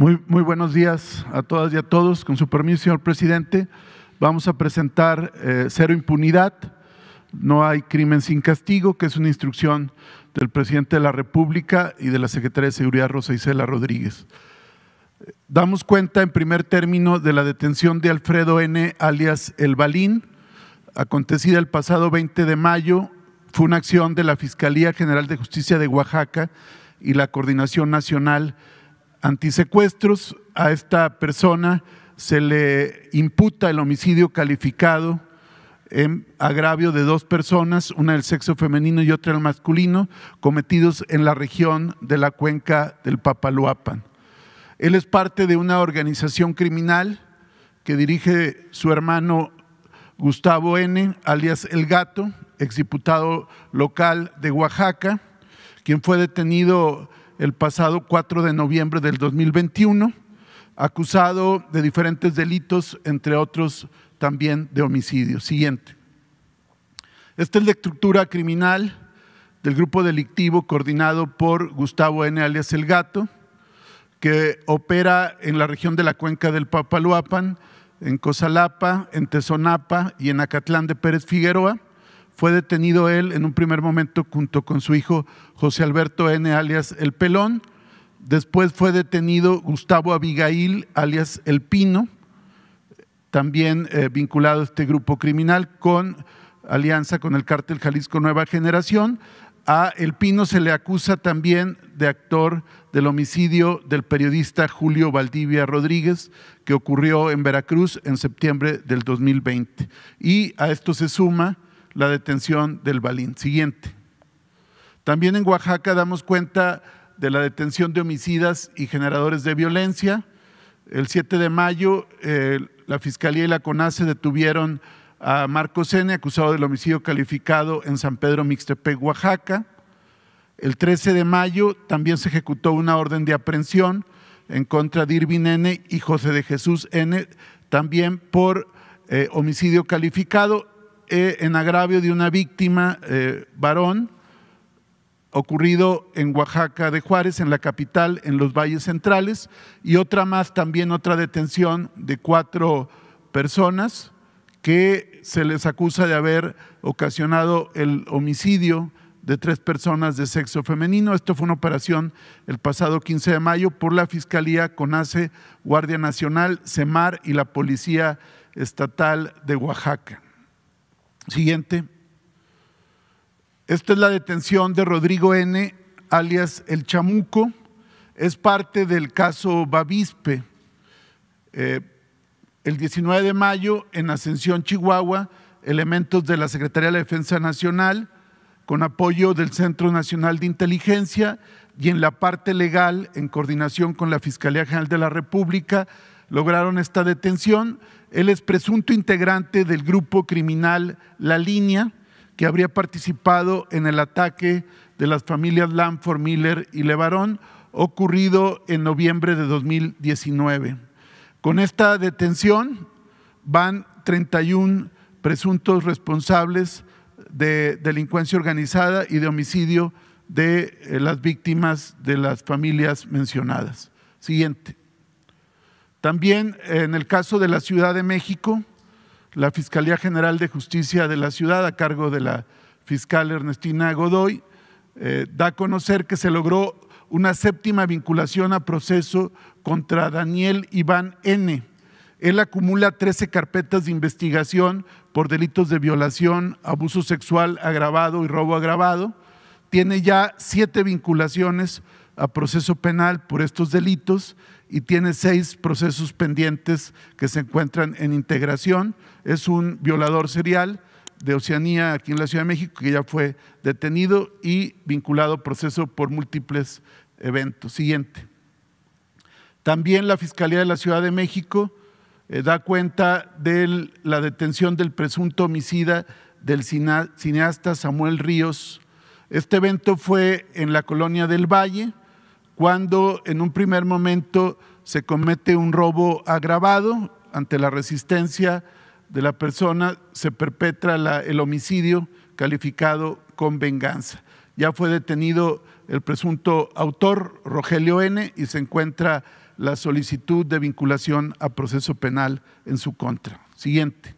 Muy, buenos días a todas y a todos. Con su permiso, señor presidente, vamos a presentar eh, Cero Impunidad, No hay crimen sin castigo, que es una instrucción del presidente de la República y de la secretaria de Seguridad, Rosa Isela Rodríguez. Damos cuenta en primer término de la detención de Alfredo N., alias El Balín, acontecida el pasado 20 de mayo. Fue una acción de la Fiscalía General de Justicia de Oaxaca y la Coordinación Nacional de antisecuestros, a esta persona se le imputa el homicidio calificado en agravio de dos personas, una del sexo femenino y otra del masculino, cometidos en la región de la cuenca del Papaluapan. Él es parte de una organización criminal que dirige su hermano Gustavo N., alias El Gato, exdiputado local de Oaxaca, quien fue detenido el pasado 4 de noviembre del 2021, acusado de diferentes delitos, entre otros también de homicidio. Siguiente. Esta es la estructura criminal del grupo delictivo coordinado por Gustavo N. alias El Gato, que opera en la región de la cuenca del Papaluapan, en Cozalapa, en Tezonapa y en Acatlán de Pérez Figueroa fue detenido él en un primer momento junto con su hijo José Alberto N. alias El Pelón. Después fue detenido Gustavo Abigail alias El Pino, también eh, vinculado a este grupo criminal con alianza con el cártel Jalisco Nueva Generación. A El Pino se le acusa también de actor del homicidio del periodista Julio Valdivia Rodríguez, que ocurrió en Veracruz en septiembre del 2020. Y a esto se suma la detención del Balín. Siguiente. También en Oaxaca damos cuenta de la detención de homicidas y generadores de violencia. El 7 de mayo, eh, la Fiscalía y la CONASE detuvieron a Marcos N., acusado del homicidio calificado en San Pedro Mixtepec, Oaxaca. El 13 de mayo también se ejecutó una orden de aprehensión en contra de Irvin N. y José de Jesús N., también por eh, homicidio calificado. Eh, en agravio de una víctima eh, varón ocurrido en Oaxaca de Juárez, en la capital, en los valles centrales, y otra más, también otra detención de cuatro personas que se les acusa de haber ocasionado el homicidio de tres personas de sexo femenino. Esto fue una operación el pasado 15 de mayo por la Fiscalía, CONACE, Guardia Nacional, CEMAR y la Policía Estatal de Oaxaca. Siguiente. Esta es la detención de Rodrigo N., alias El Chamuco. Es parte del caso Bavispe. Eh, el 19 de mayo, en Ascensión, Chihuahua, elementos de la Secretaría de la Defensa Nacional, con apoyo del Centro Nacional de Inteligencia y en la parte legal, en coordinación con la Fiscalía General de la República, lograron esta detención él es presunto integrante del grupo criminal La Línea, que habría participado en el ataque de las familias Lamford Miller y Levarón ocurrido en noviembre de 2019. Con esta detención van 31 presuntos responsables de delincuencia organizada y de homicidio de eh, las víctimas de las familias mencionadas. Siguiente. También en el caso de la Ciudad de México, la Fiscalía General de Justicia de la Ciudad, a cargo de la fiscal Ernestina Godoy, eh, da a conocer que se logró una séptima vinculación a proceso contra Daniel Iván N. Él acumula 13 carpetas de investigación por delitos de violación, abuso sexual agravado y robo agravado. Tiene ya siete vinculaciones a proceso penal por estos delitos y tiene seis procesos pendientes que se encuentran en integración. Es un violador serial de Oceanía aquí en la Ciudad de México que ya fue detenido y vinculado a proceso por múltiples eventos. Siguiente. También la Fiscalía de la Ciudad de México eh, da cuenta de la detención del presunto homicida del cineasta Samuel Ríos. Este evento fue en la colonia del Valle, cuando en un primer momento se comete un robo agravado ante la resistencia de la persona, se perpetra el homicidio calificado con venganza. Ya fue detenido el presunto autor, Rogelio N., y se encuentra la solicitud de vinculación a proceso penal en su contra. Siguiente.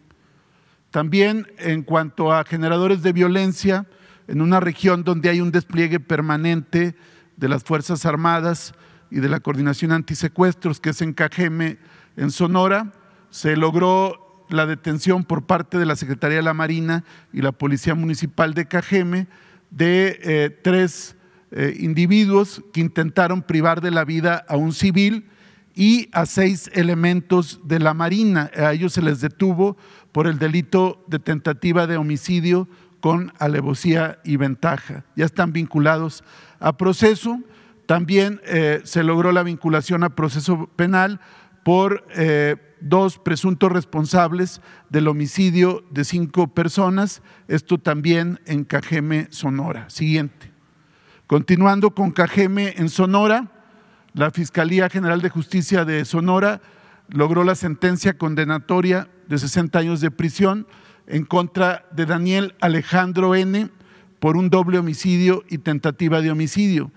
También en cuanto a generadores de violencia, en una región donde hay un despliegue permanente de las Fuerzas Armadas y de la Coordinación Antisecuestros, que es en Cajeme, en Sonora, se logró la detención por parte de la Secretaría de la Marina y la Policía Municipal de Cajeme de eh, tres eh, individuos que intentaron privar de la vida a un civil y a seis elementos de la Marina. A ellos se les detuvo por el delito de tentativa de homicidio con alevosía y ventaja. Ya están vinculados a proceso. También eh, se logró la vinculación a proceso penal por eh, dos presuntos responsables del homicidio de cinco personas, esto también en Cajeme, Sonora. Siguiente. Continuando con Cajeme en Sonora, la Fiscalía General de Justicia de Sonora logró la sentencia condenatoria de 60 años de prisión en contra de Daniel Alejandro N por un doble homicidio y tentativa de homicidio.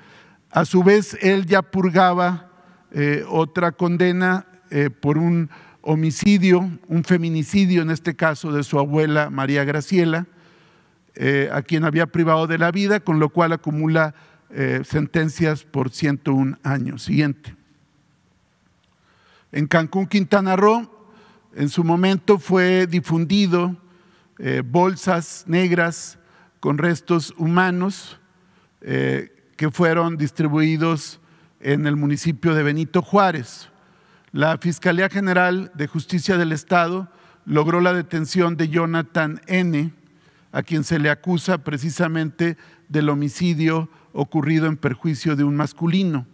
A su vez, él ya purgaba eh, otra condena eh, por un homicidio, un feminicidio en este caso de su abuela María Graciela, eh, a quien había privado de la vida, con lo cual acumula sentencias por 101 años. Siguiente. En Cancún, Quintana Roo, en su momento fue difundido eh, bolsas negras con restos humanos eh, que fueron distribuidos en el municipio de Benito Juárez. La Fiscalía General de Justicia del Estado logró la detención de Jonathan N., a quien se le acusa precisamente del homicidio ocurrido en perjuicio de un masculino.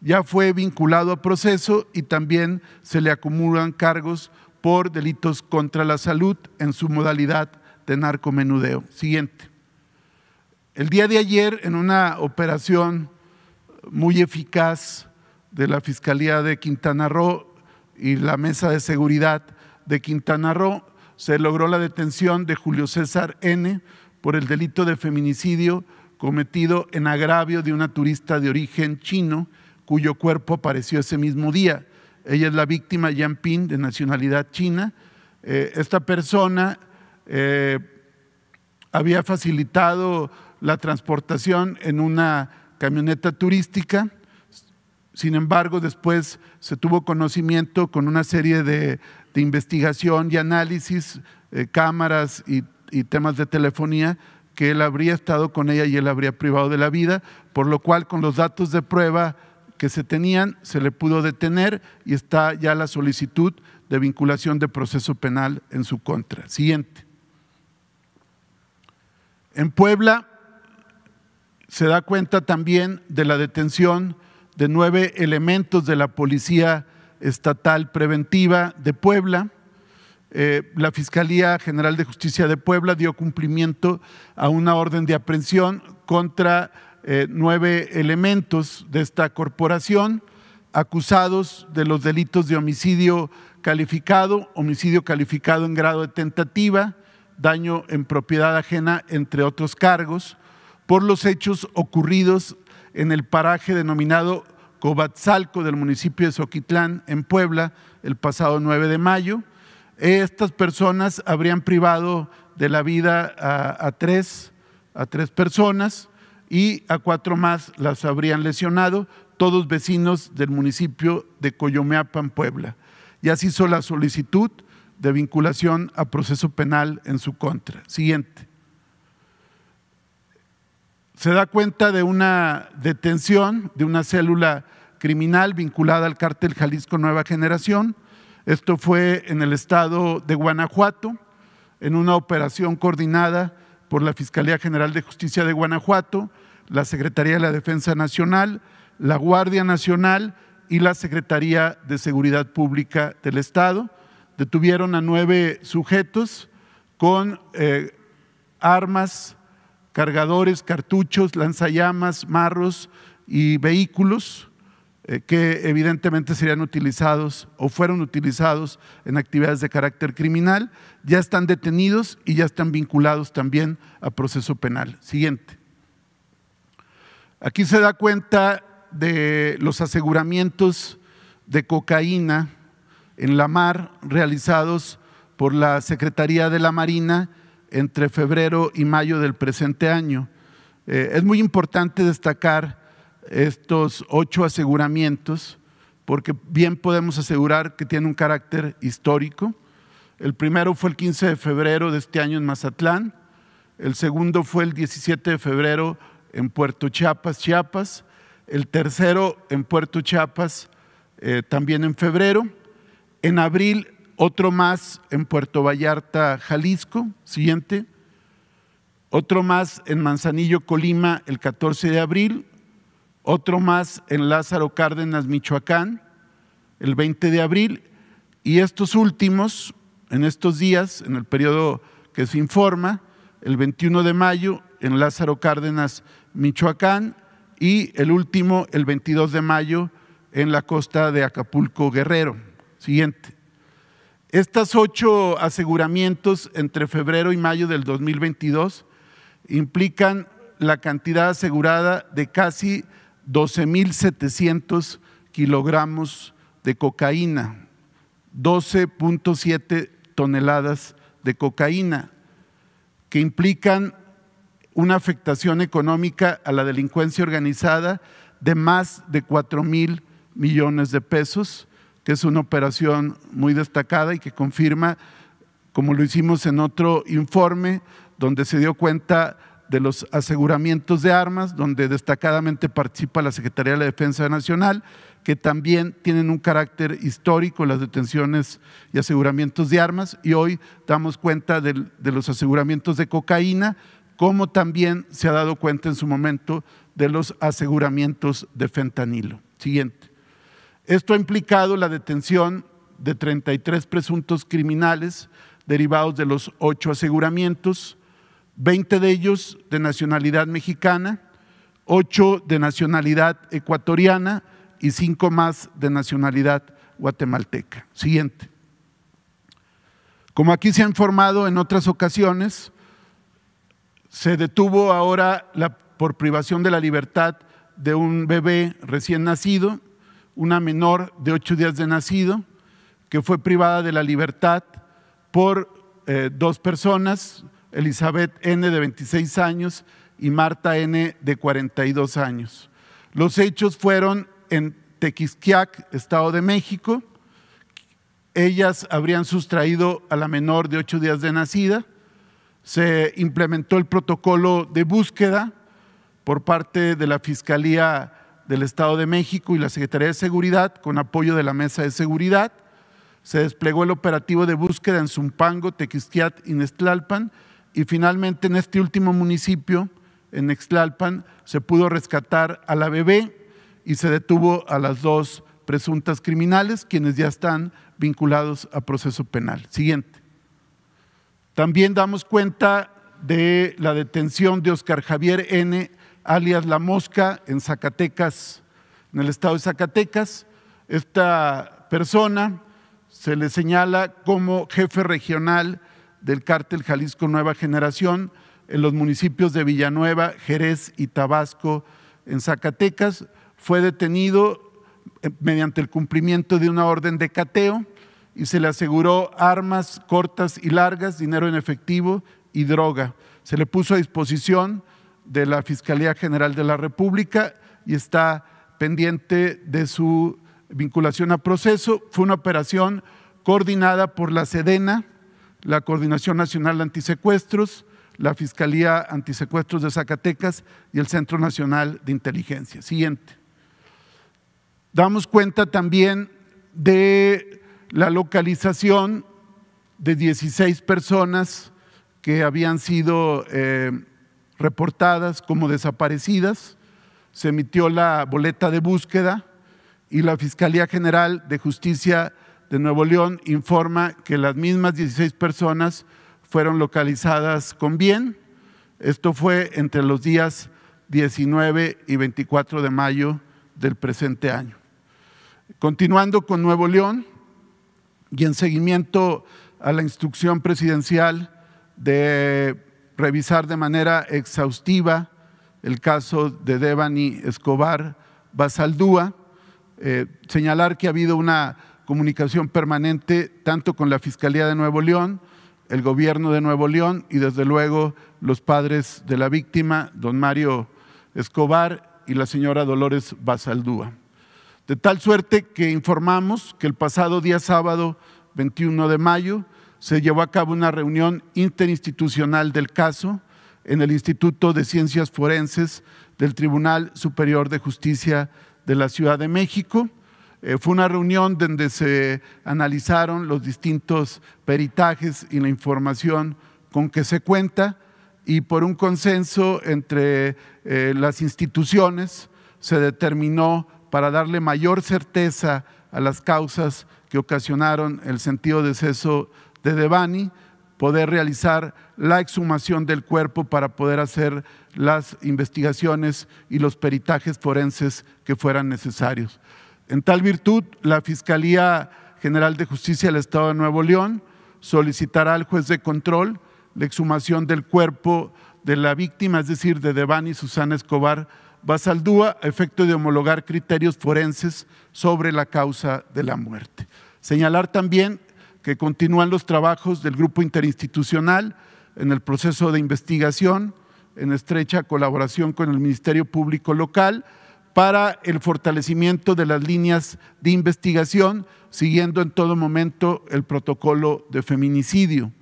Ya fue vinculado a proceso y también se le acumulan cargos por delitos contra la salud en su modalidad de narcomenudeo. Siguiente. El día de ayer, en una operación muy eficaz de la Fiscalía de Quintana Roo y la Mesa de Seguridad de Quintana Roo, se logró la detención de Julio César N por el delito de feminicidio cometido en agravio de una turista de origen chino cuyo cuerpo apareció ese mismo día ella es la víctima Yan Ping, de nacionalidad china. Eh, esta persona eh, había facilitado la transportación en una camioneta turística. Sin embargo, después se tuvo conocimiento con una serie de, investigación y análisis, eh, cámaras y temas de telefonía, que él habría estado con ella y él habría privado de la vida, por lo cual con los datos de prueba que se tenían, se le pudo detener y está ya la solicitud de vinculación de proceso penal en su contra. Siguiente. En Puebla se da cuenta también de la detención de nueve elementos de la Policía Estatal Preventiva de Puebla. Eh, la Fiscalía General de Justicia de Puebla dio cumplimiento a una orden de aprehensión contra eh, nueve elementos de esta corporación acusados de los delitos de homicidio calificado, homicidio calificado en grado de tentativa, daño en propiedad ajena, entre otros cargos, por los hechos ocurridos en el paraje denominado Cobatzalco del municipio de Soquitlán, en Puebla, el pasado 9 de mayo. Estas personas habrían privado de la vida a, tres, a tres personas y a cuatro más las habrían lesionado, todos vecinos del municipio de Coyomeapan, Puebla. Y así hizo la solicitud de vinculación a proceso penal en su contra. Siguiente. Se da cuenta de una detención de una célula criminal vinculada al cártel Jalisco Nueva Generación. Esto fue en el estado de Guanajuato, en una operación coordinada por la Fiscalía General de Justicia de Guanajuato, la Secretaría de la Defensa Nacional, la Guardia Nacional y la Secretaría de Seguridad Pública del Estado. Detuvieron a nueve sujetos con eh, armas, cargadores, cartuchos, lanzallamas, marros y vehículos. Eh, que evidentemente serían utilizados o fueron utilizados en actividades de carácter criminal, ya están detenidos y ya están vinculados también a proceso penal. Siguiente. Aquí se da cuenta de los aseguramientos de cocaína en la mar realizados por la Secretaría de la Marina entre febrero y mayo del presente año. Eh, es muy importante destacar estos ocho aseguramientos, porque bien podemos asegurar que tiene un carácter histórico. El primero fue el 15 de febrero de este año en Mazatlán, el segundo fue el 17 de febrero en Puerto Chiapas, Chiapas, el tercero en Puerto Chiapas eh, también en febrero, en abril otro más en Puerto Vallarta, Jalisco, siguiente, otro más en Manzanillo, Colima, el 14 de abril, otro más en Lázaro Cárdenas, Michoacán, el 20 de abril, y estos últimos, en estos días, en el periodo que se informa, el 21 de mayo en Lázaro Cárdenas, Michoacán, y el último, el 22 de mayo, en la costa de Acapulco, Guerrero. Siguiente. Estas ocho aseguramientos entre febrero y mayo del 2022 implican la cantidad asegurada de casi 12.700 kilogramos de cocaína, 12.7 toneladas de cocaína, que implican una afectación económica a la delincuencia organizada de más de 4 mil millones de pesos, que es una operación muy destacada y que confirma, como lo hicimos en otro informe, donde se dio cuenta de los aseguramientos de armas, donde destacadamente participa la Secretaría de la Defensa Nacional, que también tienen un carácter histórico las detenciones y aseguramientos de armas, y hoy damos cuenta de, los aseguramientos de cocaína, como también se ha dado cuenta en su momento de los aseguramientos de fentanilo. Siguiente. Esto ha implicado la detención de 33 presuntos criminales derivados de los ocho aseguramientos, 20 de ellos de nacionalidad mexicana, 8 de nacionalidad ecuatoriana y 5 más de nacionalidad guatemalteca. Siguiente. Como aquí se ha informado en otras ocasiones, se detuvo ahora por privación de la libertad de un bebé recién nacido, una menor de 8 días de nacido, que fue privada de la libertad por eh, dos personas, Elizabeth N. de 26 años y Marta N. de 42 años. Los hechos fueron en Tequisquiac, Estado de México. Ellas habrían sustraído a la menor de ocho días de nacida. Se implementó el protocolo de búsqueda por parte de la Fiscalía del Estado de México y la Secretaría de Seguridad con apoyo de la Mesa de Seguridad. Se desplegó el operativo de búsqueda en Zumpango, Tequisquiac y Nestlalpan y finalmente en este último municipio, en Exlalpan, se pudo rescatar a la bebé y se detuvo a las dos presuntas criminales, quienes ya están vinculados a proceso penal. Siguiente. También damos cuenta de la detención de Oscar Javier N., alias La Mosca, en Zacatecas, en el estado de Zacatecas. Esta persona se le señala como jefe regional del cártel Jalisco Nueva Generación en los municipios de Villanueva, Jerez y Tabasco, en Zacatecas. Fue detenido eh, mediante el cumplimiento de una orden de cateo y se le aseguró armas cortas y largas, dinero en efectivo y droga. Se le puso a disposición de la Fiscalía General de la República y está pendiente de su vinculación a proceso. Fue una operación coordinada por la Sedena, la Coordinación Nacional de Antisecuestros, la Fiscalía Antisecuestros de Zacatecas y el Centro Nacional de Inteligencia. Siguiente. Damos cuenta también de la localización de 16 personas que habían sido eh, reportadas como desaparecidas. Se emitió la boleta de búsqueda y la Fiscalía General de Justicia de Nuevo León informa que las mismas 16 personas fueron localizadas con bien. Esto fue entre los días 19 y 24 de mayo del presente año. Continuando con Nuevo León y en seguimiento a la instrucción presidencial de revisar de manera exhaustiva el caso de Devani Escobar Basaldúa, eh, señalar que ha habido una comunicación permanente tanto con la Fiscalía de Nuevo León, el gobierno de Nuevo León y desde luego los padres de la víctima, don Mario Escobar y la señora Dolores Basaldúa. De tal suerte que informamos que el pasado día sábado 21 de mayo se llevó a cabo una reunión interinstitucional del caso en el Instituto de Ciencias Forenses del Tribunal Superior de Justicia de la Ciudad de México eh, fue una reunión donde se analizaron los distintos peritajes y la información con que se cuenta y por un consenso entre eh, las instituciones se determinó para darle mayor certeza a las causas que ocasionaron el sentido de deceso de Devani, poder realizar la exhumación del cuerpo para poder hacer las investigaciones y los peritajes forenses que fueran necesarios. En tal virtud, la Fiscalía General de Justicia del Estado de Nuevo León solicitará al juez de control la exhumación del cuerpo de la víctima, es decir, de Devani Susana Escobar Basaldúa, a efecto de homologar criterios forenses sobre la causa de la muerte. Señalar también que continúan los trabajos del grupo interinstitucional en el proceso de investigación, en estrecha colaboración con el Ministerio Público Local, para el fortalecimiento de las líneas de investigación, siguiendo en todo momento el protocolo de feminicidio.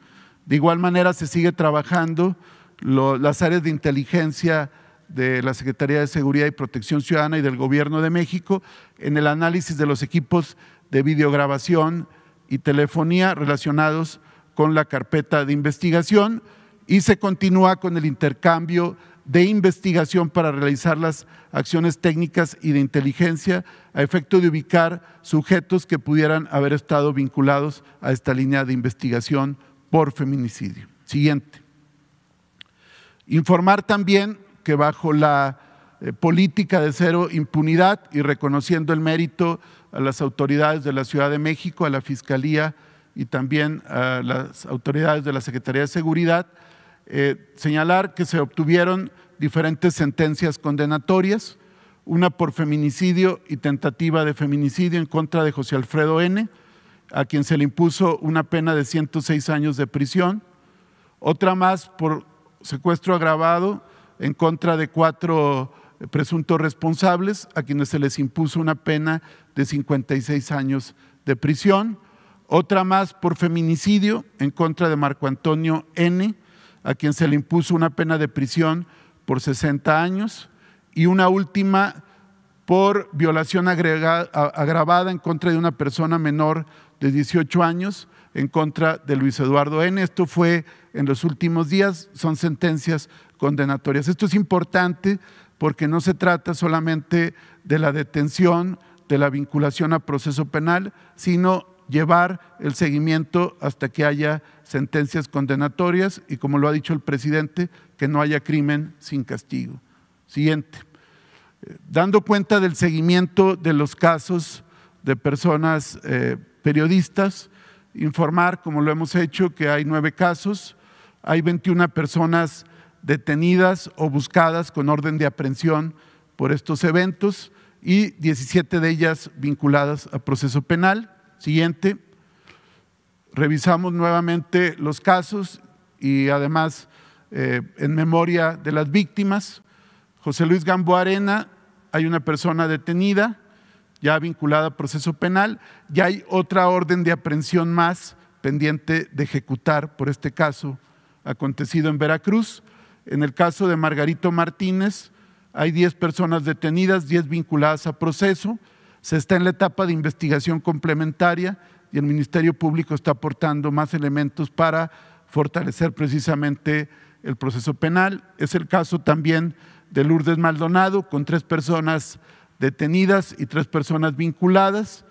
De igual manera se sigue trabajando las áreas de inteligencia de la Secretaría de Seguridad y Protección Ciudadana y del Gobierno de México en el análisis de los equipos de videograbación y telefonía relacionados con la carpeta de investigación y se continúa con el intercambio de investigación para realizar las acciones técnicas y de inteligencia a efecto de ubicar sujetos que pudieran haber estado vinculados a esta línea de investigación por feminicidio. Siguiente. Informar también que bajo la eh, política de cero impunidad y reconociendo el mérito a las autoridades de la Ciudad de México, a la Fiscalía y también a las autoridades de la Secretaría de Seguridad, eh, señalar que se obtuvieron diferentes sentencias condenatorias, una por feminicidio y tentativa de feminicidio en contra de José Alfredo N., a quien se le impuso una pena de 106 años de prisión, otra más por secuestro agravado en contra de cuatro eh, presuntos responsables, a quienes se les impuso una pena de 56 años de prisión, otra más por feminicidio en contra de Marco Antonio N., a quien se le impuso una pena de prisión por 60 años y una última por violación agravada en contra de una persona menor de 18 años, en contra de Luis Eduardo N. Esto fue en los últimos días, son sentencias condenatorias. Esto es importante porque no se trata solamente de la detención, de la vinculación a proceso penal, sino llevar el seguimiento hasta que haya sentencias condenatorias y, como lo ha dicho el presidente, que no haya crimen sin castigo. Siguiente. Eh, dando cuenta del seguimiento de los casos de personas eh, periodistas, informar, como lo hemos hecho, que hay nueve casos, hay 21 personas detenidas o buscadas con orden de aprehensión por estos eventos y 17 de ellas vinculadas a proceso penal siguiente revisamos nuevamente los casos y además eh, en memoria de las víctimas. José Luis Gamboa Arena, hay una persona detenida, ya vinculada a proceso penal, y hay otra orden de aprehensión más pendiente de ejecutar por este caso acontecido en Veracruz. En el caso de Margarito Martínez, hay 10 personas detenidas, 10 vinculadas a proceso, se está en la etapa de investigación complementaria y el Ministerio Público está aportando más elementos para fortalecer precisamente el proceso penal. Es el caso también de Lourdes Maldonado, con tres personas detenidas y tres personas vinculadas.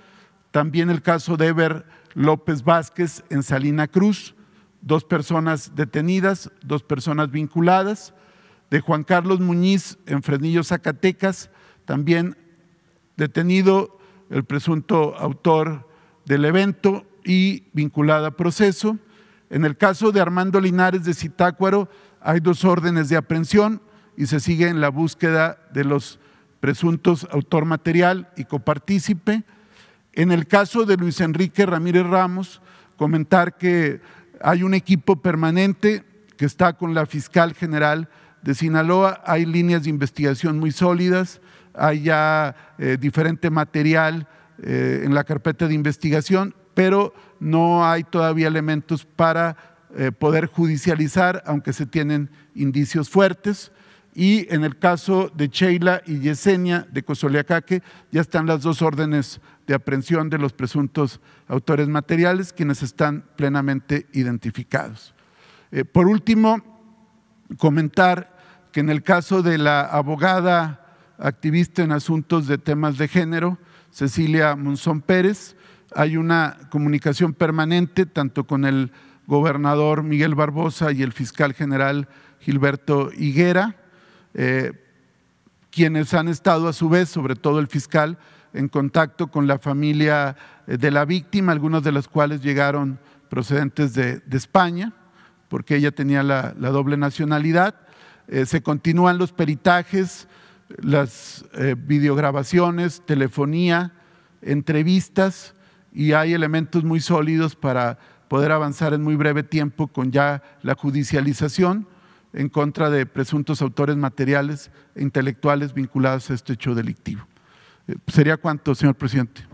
También el caso de Eber López Vázquez en Salina Cruz, dos personas detenidas, dos personas vinculadas. De Juan Carlos Muñiz en Fresnillo, Zacatecas, también detenido el presunto autor del evento y vinculada a proceso. En el caso de Armando Linares de Citácuaro hay dos órdenes de aprehensión y se sigue en la búsqueda de los presuntos autor material y copartícipe. En el caso de Luis Enrique Ramírez Ramos, comentar que hay un equipo permanente que está con la fiscal general de Sinaloa, hay líneas de investigación muy sólidas, hay ya eh, diferente material eh, en la carpeta de investigación, pero no hay todavía elementos para eh, poder judicializar, aunque se tienen indicios fuertes. Y en el caso de Sheila y Yesenia de Cosoleacaque, ya están las dos órdenes de aprehensión de los presuntos autores materiales, quienes están plenamente identificados. por último, comentar que en el caso de la abogada activista en asuntos de temas de género, Cecilia Monzón Pérez. Hay una comunicación permanente tanto con el gobernador Miguel Barbosa y el fiscal general Gilberto Higuera, eh, quienes han estado a su vez, sobre todo el fiscal, en contacto con la familia eh, de la víctima, algunas de las cuales llegaron procedentes de, España, porque ella tenía la, doble nacionalidad. Eh, se continúan los peritajes las eh, videograbaciones, telefonía, entrevistas y hay elementos muy sólidos para poder avanzar en muy breve tiempo con ya la judicialización en contra de presuntos autores materiales e intelectuales vinculados a este hecho delictivo. Eh, sería cuánto, señor presidente.